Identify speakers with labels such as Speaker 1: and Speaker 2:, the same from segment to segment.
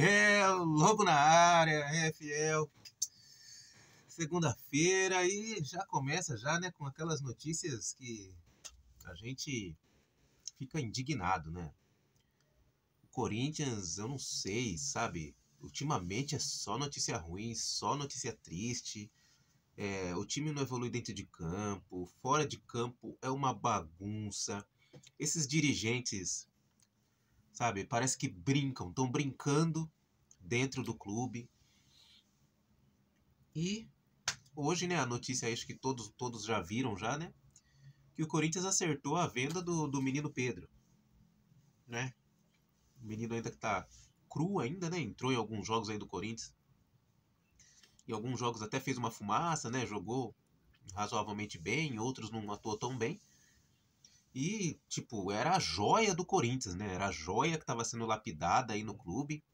Speaker 1: Fiel, é logo na área, ré fiel. Segunda-feira e já começa já, né, com aquelas notícias que a gente fica indignado, né? O Corinthians, eu não sei, sabe? Ultimamente é só notícia ruim, só notícia triste. É, o time não evolui dentro de campo, fora de campo é uma bagunça. Esses dirigentes sabe? Parece que brincam, estão brincando dentro do clube. E hoje, né, a notícia acho é que todos, todos já viram já, né? Que o Corinthians acertou a venda do, do menino Pedro, né? O menino ainda que tá cru ainda, né? Entrou em alguns jogos aí do Corinthians. Em alguns jogos até fez uma fumaça, né? Jogou razoavelmente bem, outros não atuou tão bem. E, tipo, era a joia do Corinthians, né? Era a joia que estava sendo lapidada aí no clube.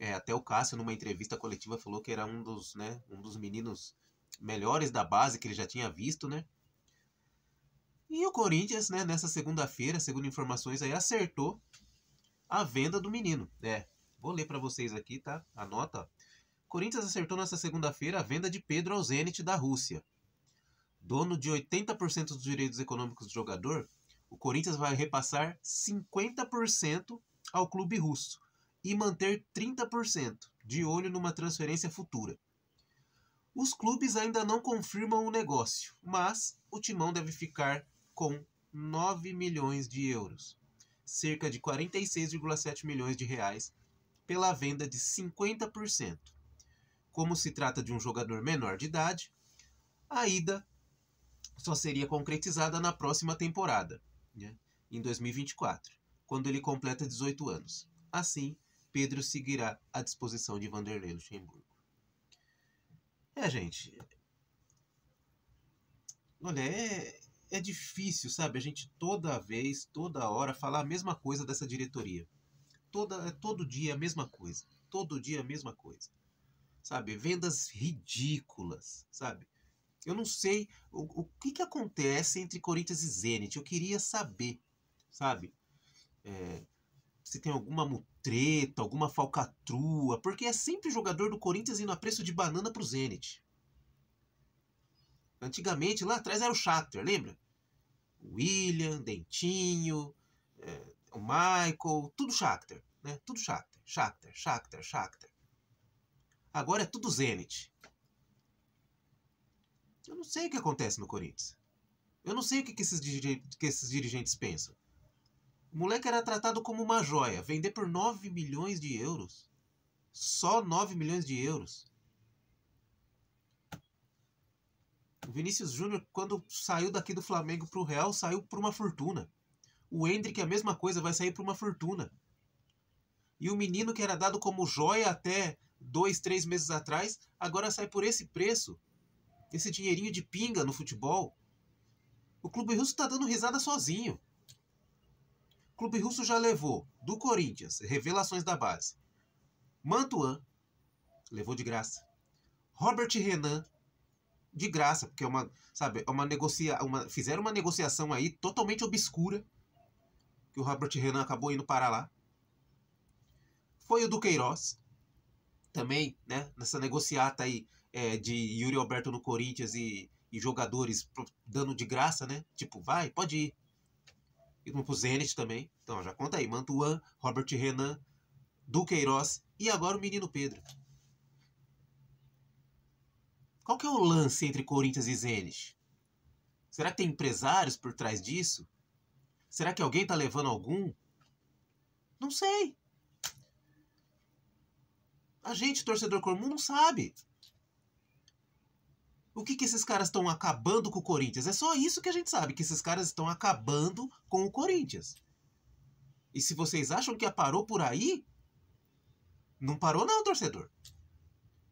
Speaker 1: É, até o Cássio, numa entrevista coletiva, falou que era um dos, né, um dos meninos melhores da base que ele já tinha visto, né? E o Corinthians, né, nessa segunda-feira, segundo informações aí, acertou a venda do menino. É, vou ler para vocês aqui, tá? Anota. Corinthians acertou nessa segunda-feira a venda de Pedro ao Zenit da Rússia dono de 80% dos direitos econômicos do jogador, o Corinthians vai repassar 50% ao clube russo e manter 30% de olho numa transferência futura. Os clubes ainda não confirmam o negócio, mas o timão deve ficar com 9 milhões de euros, cerca de 46,7 milhões de reais, pela venda de 50%. Como se trata de um jogador menor de idade, a ida só seria concretizada na próxima temporada, né, em 2024, quando ele completa 18 anos. Assim, Pedro seguirá à disposição de Vanderlei Luxemburgo. É, gente. Olha, é, é difícil, sabe? A gente toda vez, toda hora, falar a mesma coisa dessa diretoria. Toda, é, todo dia a mesma coisa. Todo dia a mesma coisa. Sabe? Vendas ridículas, sabe? Eu não sei o, o que, que acontece entre Corinthians e Zenit. Eu queria saber, sabe? É, se tem alguma mutreta, alguma falcatrua, porque é sempre jogador do Corinthians indo a preço de banana pro Zenit. Antigamente, lá atrás era o Shatter, lembra? William, Dentinho, é, o Michael, tudo Shakhtar, né? Tudo Shakhtar, Shakhtar, Shakhtar, Shakhtar. Agora é tudo Zenit. Eu não sei o que acontece no Corinthians. Eu não sei o que, esses, que esses dirigentes pensam. O moleque era tratado como uma joia. Vender por 9 milhões de euros. Só 9 milhões de euros. O Vinícius Júnior, quando saiu daqui do Flamengo para o Real, saiu por uma fortuna. O Hendrick, a mesma coisa, vai sair por uma fortuna. E o menino que era dado como joia até dois, três meses atrás, agora sai por esse preço esse dinheirinho de pinga no futebol, o Clube Russo está dando risada sozinho. O Clube Russo já levou do Corinthians, revelações da base, Mantuan, levou de graça. Robert Renan, de graça, porque é uma, sabe, é uma negocia, uma, fizeram uma negociação aí totalmente obscura, que o Robert Renan acabou indo para lá. Foi o do Queiroz, também, né, nessa negociata aí é, de Yuri Alberto no Corinthians e, e, jogadores dando de graça, né? Tipo, vai, pode ir. E vamos pro Zenit também. Então, já conta aí. Mantuan, Robert Renan, Duqueiroz e agora o menino Pedro. Qual que é o lance entre Corinthians e Zenit? Será que tem empresários por trás disso? Será que alguém tá levando algum? Não sei. A gente, torcedor comum, não sabe. O que, que esses caras estão acabando com o Corinthians? É só isso que a gente sabe, que esses caras estão acabando com o Corinthians. E se vocês acham que parou por aí, não parou não, torcedor.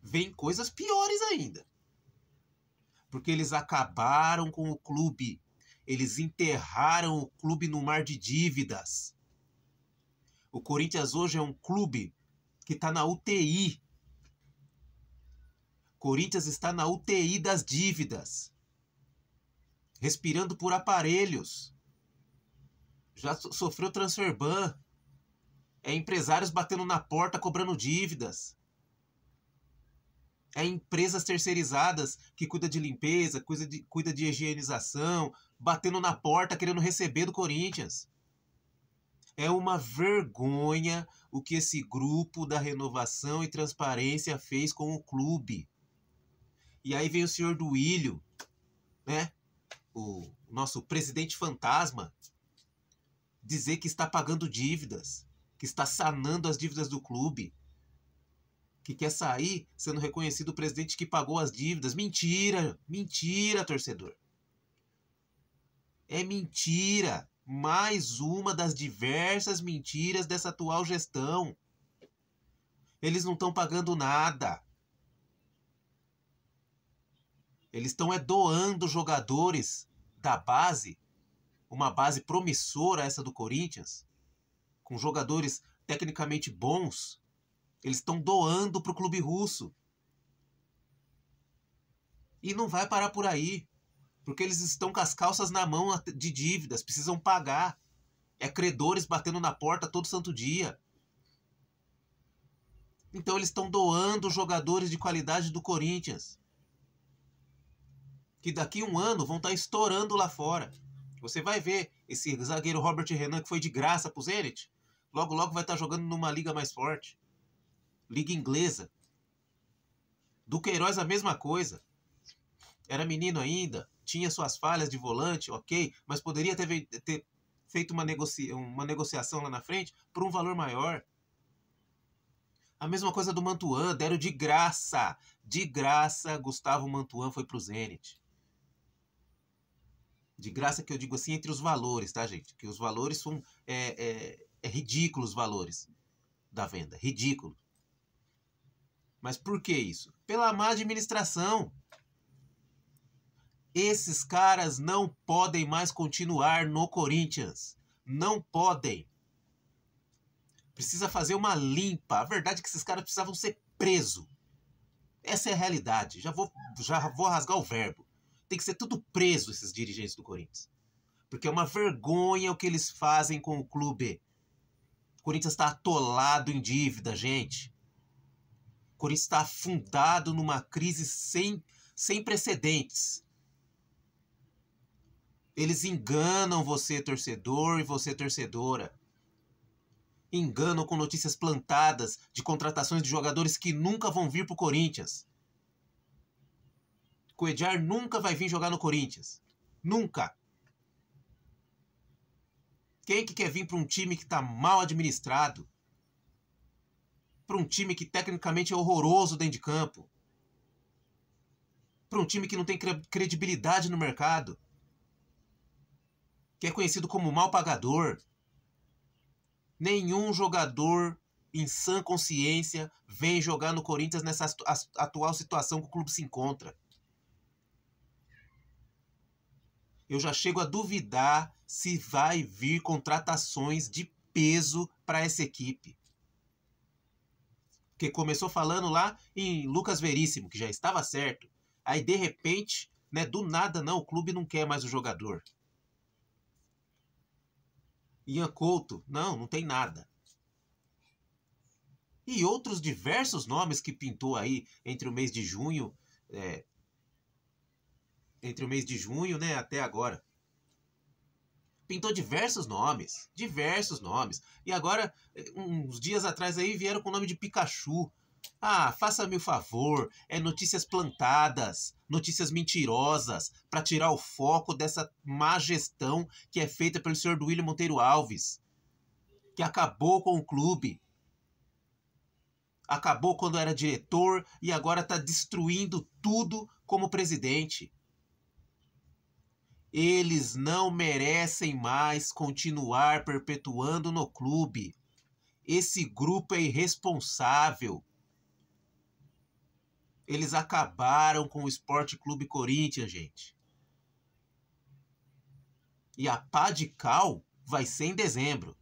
Speaker 1: Vem coisas piores ainda. Porque eles acabaram com o clube. Eles enterraram o clube no mar de dívidas. O Corinthians hoje é um clube que está na UTI Corinthians está na UTI das dívidas, respirando por aparelhos, já sofreu transfer ban, é empresários batendo na porta cobrando dívidas, é empresas terceirizadas que cuida de limpeza, cuida de, cuida de higienização, batendo na porta querendo receber do Corinthians. É uma vergonha o que esse grupo da renovação e transparência fez com o clube. E aí vem o senhor Willio, né? O nosso presidente fantasma, dizer que está pagando dívidas, que está sanando as dívidas do clube, que quer sair sendo reconhecido o presidente que pagou as dívidas. Mentira! Mentira, torcedor! É mentira! Mais uma das diversas mentiras dessa atual gestão. Eles não estão pagando nada. Eles estão é, doando jogadores da base, uma base promissora essa do Corinthians, com jogadores tecnicamente bons. Eles estão doando para o clube russo. E não vai parar por aí, porque eles estão com as calças na mão de dívidas, precisam pagar. É credores batendo na porta todo santo dia. Então eles estão doando jogadores de qualidade do Corinthians que daqui um ano vão estar tá estourando lá fora. Você vai ver esse zagueiro Robert Renan que foi de graça pro Zenit, logo logo vai estar tá jogando numa liga mais forte. Liga inglesa. Do Queiroz a mesma coisa. Era menino ainda, tinha suas falhas de volante, ok, mas poderia ter, ter feito uma, uma negociação lá na frente por um valor maior. A mesma coisa do Mantuan, deram de graça. De graça, Gustavo Mantuan foi pro Zenit de graça que eu digo assim, entre os valores, tá, gente? Que os valores são. É, é, é ridículo os valores da venda. Ridículo. Mas por que isso? Pela má administração. Esses caras não podem mais continuar no Corinthians. Não podem. Precisa fazer uma limpa. A verdade é que esses caras precisavam ser presos. Essa é a realidade. Já vou, já vou rasgar o verbo tem que ser tudo preso esses dirigentes do Corinthians. Porque é uma vergonha o que eles fazem com o clube. O Corinthians está atolado em dívida, gente. O Corinthians está afundado numa crise sem, sem precedentes. Eles enganam você, torcedor, e você, torcedora. Enganam com notícias plantadas de contratações de jogadores que nunca vão vir para o Corinthians que o Ediar nunca vai vir jogar no Corinthians. Nunca. Quem que quer vir para um time que está mal administrado? Para um time que tecnicamente é horroroso dentro de campo? Para um time que não tem credibilidade no mercado? Que é conhecido como mal pagador? Nenhum jogador em sã consciência vem jogar no Corinthians nessa atual situação que o clube se encontra. eu já chego a duvidar se vai vir contratações de peso para essa equipe. Porque começou falando lá em Lucas Veríssimo, que já estava certo. Aí de repente, né, do nada não, o clube não quer mais o jogador. Ian Couto, não, não tem nada. E outros diversos nomes que pintou aí entre o mês de junho, é, entre o mês de junho né, até agora. Pintou diversos nomes, diversos nomes. E agora, eh, uns dias atrás aí, vieram com o nome de Pikachu. Ah, faça-me o favor, é notícias plantadas, notícias mentirosas, para tirar o foco dessa má gestão que é feita pelo senhor William Monteiro Alves, que acabou com o clube. Acabou quando era diretor e agora está destruindo tudo como presidente. Eles não merecem mais continuar perpetuando no clube. Esse grupo é irresponsável. Eles acabaram com o Esporte Clube Corinthians, gente. E a pá de cal vai ser em dezembro.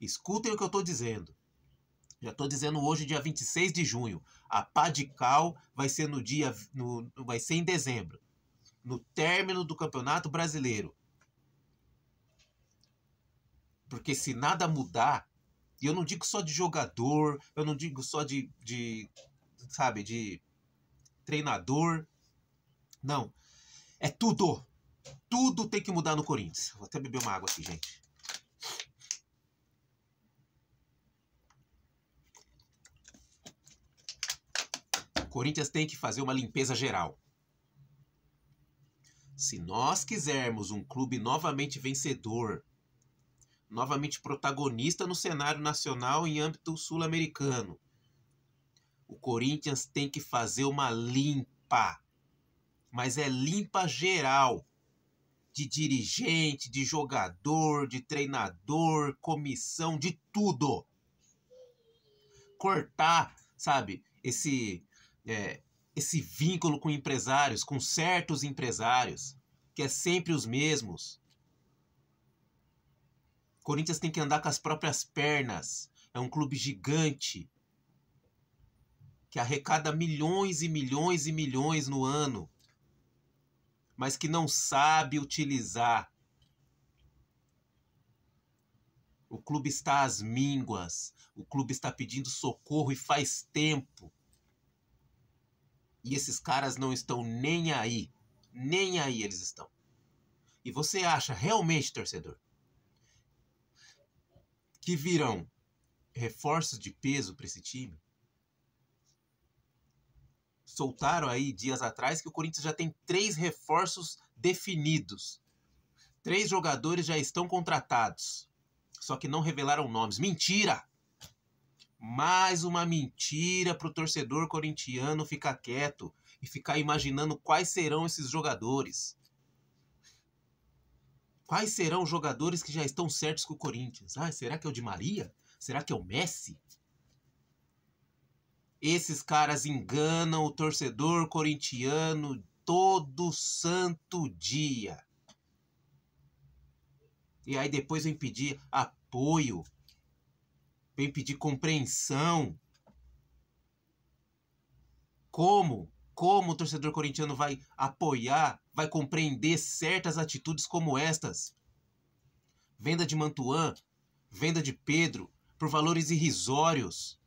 Speaker 1: Escutem o que eu estou dizendo. Já estou dizendo hoje, dia 26 de junho. A pá de cal vai ser no dia. No, vai ser em dezembro no término do Campeonato Brasileiro. Porque se nada mudar, e eu não digo só de jogador, eu não digo só de, de sabe, de treinador. Não. É tudo. Tudo tem que mudar no Corinthians. Vou até beber uma água aqui, gente. O Corinthians tem que fazer uma limpeza geral. Se nós quisermos um clube novamente vencedor, novamente protagonista no cenário nacional em âmbito sul-americano, o Corinthians tem que fazer uma limpa. Mas é limpa geral de dirigente, de jogador, de treinador, comissão, de tudo. Cortar, sabe, esse é, esse vínculo com empresários, com certos empresários, que é sempre os mesmos. Corinthians tem que andar com as próprias pernas. É um clube gigante que arrecada milhões e milhões e milhões no ano, mas que não sabe utilizar. O clube está às mínguas, o clube está pedindo socorro e faz tempo. E esses caras não estão nem aí. Nem aí eles estão. E você acha realmente, torcedor, que virão reforços de peso para esse time? Soltaram aí dias atrás que o Corinthians já tem três reforços definidos. Três jogadores já estão contratados. Só que não revelaram nomes. Mentira! Mais uma mentira para o torcedor corintiano ficar quieto e ficar imaginando quais serão esses jogadores. Quais serão os jogadores que já estão certos com o Corinthians? Ah, será que é o Di Maria? Será que é o Messi? Esses caras enganam o torcedor corintiano todo santo dia. E aí depois vem pedir apoio vem pedir compreensão. Como? Como o torcedor corintiano vai apoiar, vai compreender certas atitudes como estas? Venda de Mantuan, venda de Pedro, por valores irrisórios.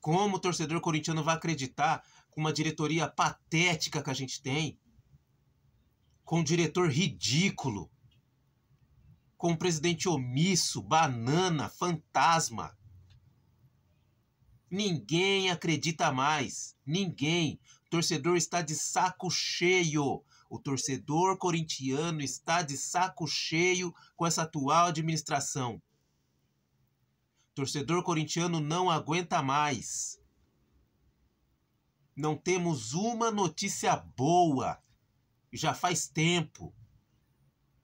Speaker 1: Como o torcedor corintiano vai acreditar com uma diretoria patética que a gente tem? Com um diretor ridículo com um presidente omisso, banana, fantasma. Ninguém acredita mais. Ninguém. O torcedor está de saco cheio. O torcedor corintiano está de saco cheio com essa atual administração. O torcedor corintiano não aguenta mais. Não temos uma notícia boa. Já faz tempo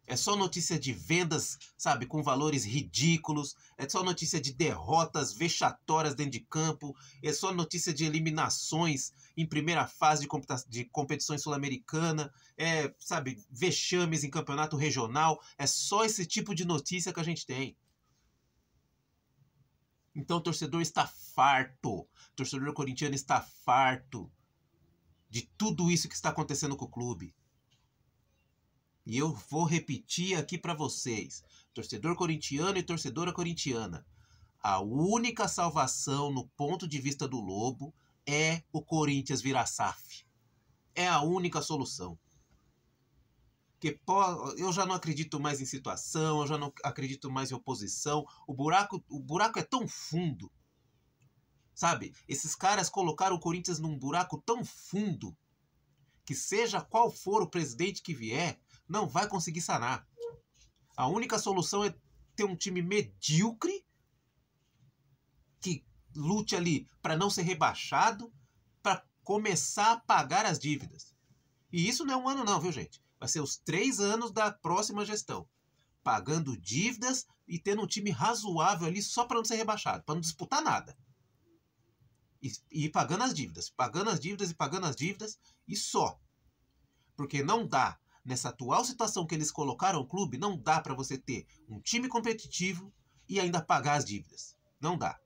Speaker 1: é só notícia de vendas, sabe, com valores ridículos, é só notícia de derrotas vexatórias dentro de campo, é só notícia de eliminações em primeira fase de, de competições sul-americana, é, sabe, vexames em campeonato regional, é só esse tipo de notícia que a gente tem. Então o torcedor está farto, o torcedor corintiano está farto de tudo isso que está acontecendo com o clube. E eu vou repetir aqui para vocês, torcedor corintiano e torcedora corintiana, a única salvação no ponto de vista do Lobo é o Corinthians virar SAF. É a única solução. Que eu já não acredito mais em situação, eu já não acredito mais em oposição. O buraco, o buraco é tão fundo. Sabe? Esses caras colocaram o Corinthians num buraco tão fundo que seja qual for o presidente que vier, não vai conseguir sanar. A única solução é ter um time medíocre que lute ali para não ser rebaixado, para começar a pagar as dívidas. E isso não é um ano, não, viu, gente? Vai ser os três anos da próxima gestão. Pagando dívidas e tendo um time razoável ali só para não ser rebaixado, para não disputar nada. E, e, pagando as dívidas, pagando as dívidas e pagando as dívidas e só. Porque não dá Nessa atual situação que eles colocaram o clube, não dá para você ter um time competitivo e ainda pagar as dívidas. Não dá.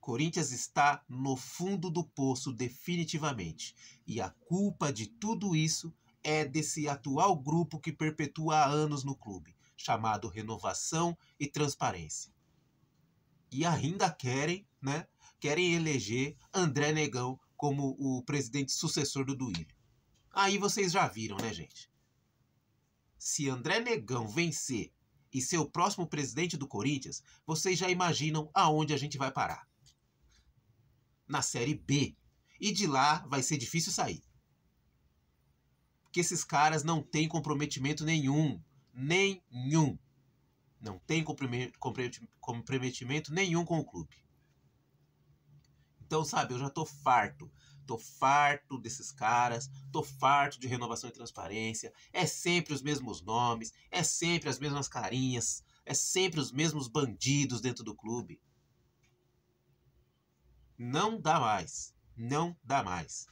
Speaker 1: Corinthians está no fundo do poço definitivamente. E a culpa de tudo isso é desse atual grupo que perpetua há anos no clube, chamado Renovação e Transparência. E ainda querem, né? Querem eleger André Negão como o presidente sucessor do Duílio. Aí vocês já viram, né, gente? Se André Negão vencer e ser o próximo presidente do Corinthians, vocês já imaginam aonde a gente vai parar. Na Série B. E de lá vai ser difícil sair. Porque esses caras não têm comprometimento nenhum. Nenhum. Não tem comprometimento nenhum com o clube. Então, sabe, eu já tô farto. Tô farto desses caras, tô farto de renovação e transparência. É sempre os mesmos nomes, é sempre as mesmas carinhas, é sempre os mesmos bandidos dentro do clube. Não dá mais, não dá mais.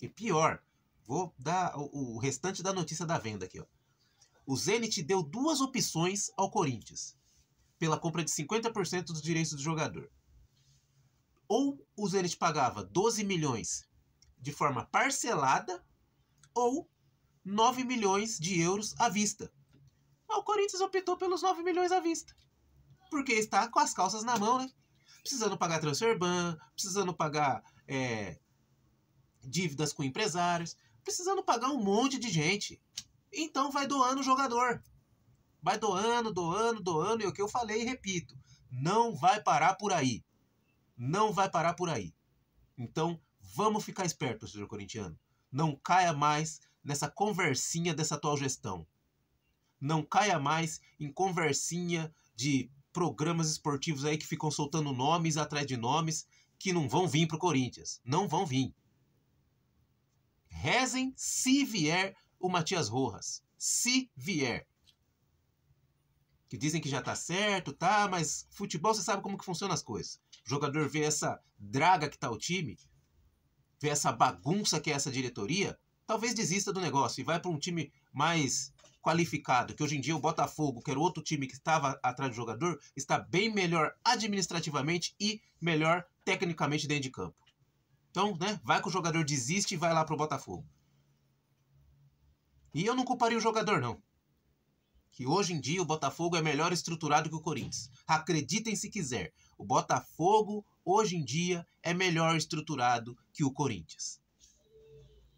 Speaker 1: E pior, vou dar o, restante da notícia da venda aqui, ó. O Zenit deu duas opções ao Corinthians pela compra de 50% dos direitos do jogador ou o Zenit pagava 12 milhões de forma parcelada ou 9 milhões de euros à vista. Ah, o Corinthians optou pelos 9 milhões à vista. Porque está com as calças na mão, né? Precisando pagar transfer ban, precisando pagar é, dívidas com empresários, precisando pagar um monte de gente. Então vai doando o jogador. Vai doando, doando, doando, e é o que eu falei e repito, não vai parar por aí não vai parar por aí. Então, vamos ficar esperto, senhor corintiano. Não caia mais nessa conversinha dessa atual gestão. Não caia mais em conversinha de programas esportivos aí que ficam soltando nomes atrás de nomes que não vão vir para o Corinthians. Não vão vir. Rezem se vier o Matias Rojas. Se vier. Que dizem que já tá certo, tá, mas futebol você sabe como que funcionam as coisas. O jogador vê essa draga que está o time, vê essa bagunça que é essa diretoria, talvez desista do negócio e vai para um time mais qualificado, que hoje em dia o Botafogo, que era outro time que estava atrás do jogador, está bem melhor administrativamente e melhor tecnicamente dentro de campo. Então, né, vai que o jogador desiste e vai lá pro Botafogo. E eu não culparia o jogador, não. Que hoje em dia o Botafogo é melhor estruturado que o Corinthians. Acreditem se quiser. O Botafogo, hoje em dia, é melhor estruturado que o Corinthians.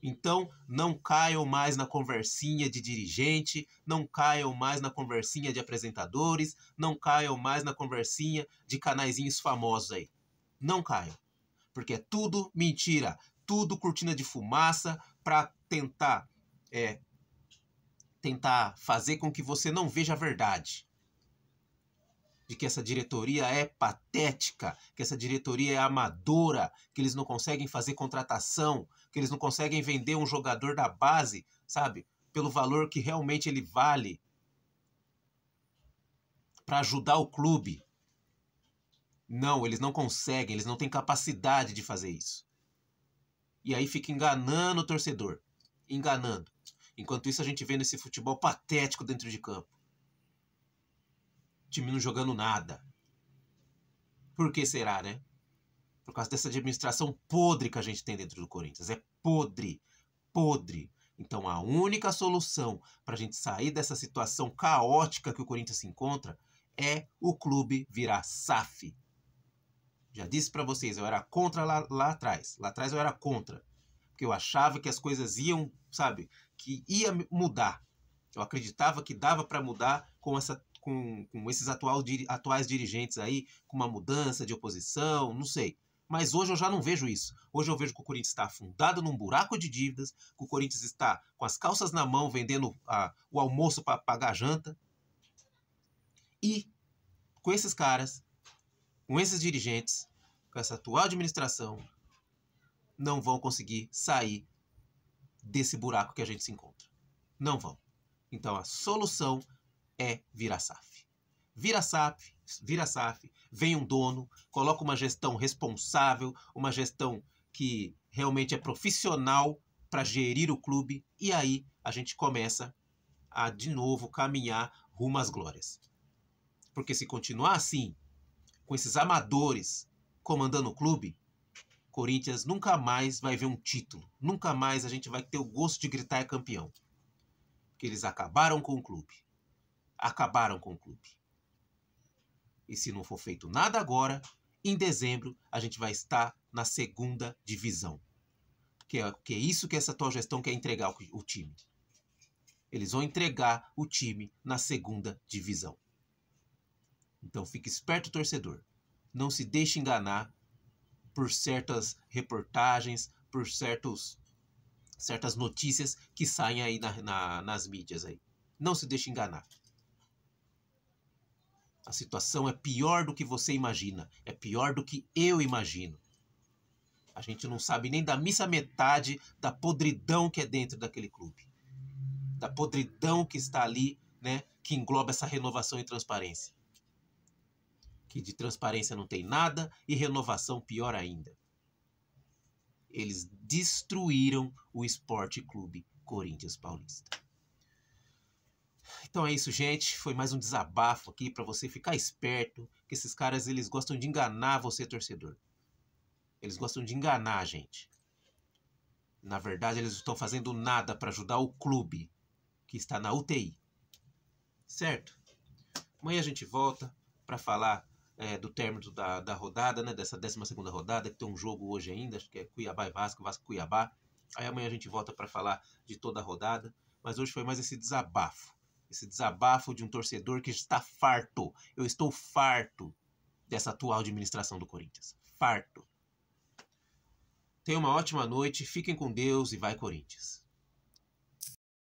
Speaker 1: Então, não caiam mais na conversinha de dirigente, não caiam mais na conversinha de apresentadores, não caiam mais na conversinha de canaizinhos famosos aí. Não caiam. Porque é tudo mentira, tudo cortina de fumaça para tentar é, tentar fazer com que você não veja a verdade de que essa diretoria é patética, que essa diretoria é amadora, que eles não conseguem fazer contratação, que eles não conseguem vender um jogador da base, sabe? Pelo valor que realmente ele vale para ajudar o clube. Não, eles não conseguem, eles não têm capacidade de fazer isso. E aí fica enganando o torcedor, enganando. Enquanto isso a gente vê nesse futebol patético dentro de campo time não jogando nada. Por que será, né? Por causa dessa administração podre que a gente tem dentro do Corinthians. É podre, podre. Então a única solução para a gente sair dessa situação caótica que o Corinthians se encontra é o clube virar SAF. Já disse para vocês, eu era contra lá, lá atrás. Lá atrás eu era contra. Porque eu achava que as coisas iam, sabe, que ia mudar. Eu acreditava que dava para mudar com essa com, com esses atual, atuais dirigentes aí, com uma mudança de oposição, não sei. Mas hoje eu já não vejo isso. Hoje eu vejo que o Corinthians está afundado num buraco de dívidas, que o Corinthians está com as calças na mão vendendo a, o almoço para pagar a janta. E com esses caras, com esses dirigentes, com essa atual administração, não vão conseguir sair desse buraco que a gente se encontra. Não vão. Então a solução é vira vira SAF, vira SAF, vem um dono, coloca uma gestão responsável, uma gestão que realmente é profissional para gerir o clube e aí a gente começa a de novo caminhar rumo às glórias. Porque se continuar assim, com esses amadores comandando o clube, Corinthians nunca mais vai ver um título, nunca mais a gente vai ter o gosto de gritar é campeão. Porque eles acabaram com o clube acabaram com o clube. E se não for feito nada agora, em dezembro a gente vai estar na segunda divisão. Que é, que é isso que essa tua gestão quer entregar o time. Eles vão entregar o time na segunda divisão. Então fique esperto, torcedor. Não se deixe enganar por certas reportagens, por certos, certas notícias que saem aí na, na, nas mídias aí. Não se deixe enganar. A situação é pior do que você imagina, é pior do que eu imagino. A gente não sabe nem da missa metade da podridão que é dentro daquele clube, da podridão que está ali, né, que engloba essa renovação e transparência. Que de transparência não tem nada e renovação pior ainda. Eles destruíram o Esporte Clube Corinthians Paulista. Então é isso, gente. Foi mais um desabafo aqui para você ficar esperto, que esses caras eles gostam de enganar você, torcedor. Eles gostam de enganar a gente. Na verdade, eles não estão fazendo nada para ajudar o clube que está na UTI. Certo? Amanhã a gente volta para falar é, do término da, da rodada, né? Dessa 12 rodada, que tem um jogo hoje ainda, acho que é Cuiabá e Vasco, Vasco e Cuiabá. Aí amanhã a gente volta para falar de toda a rodada. Mas hoje foi mais esse desabafo. Esse desabafo de um torcedor que está farto. Eu estou farto dessa atual administração do Corinthians. Farto. Tenha uma ótima noite, fiquem com Deus e vai Corinthians.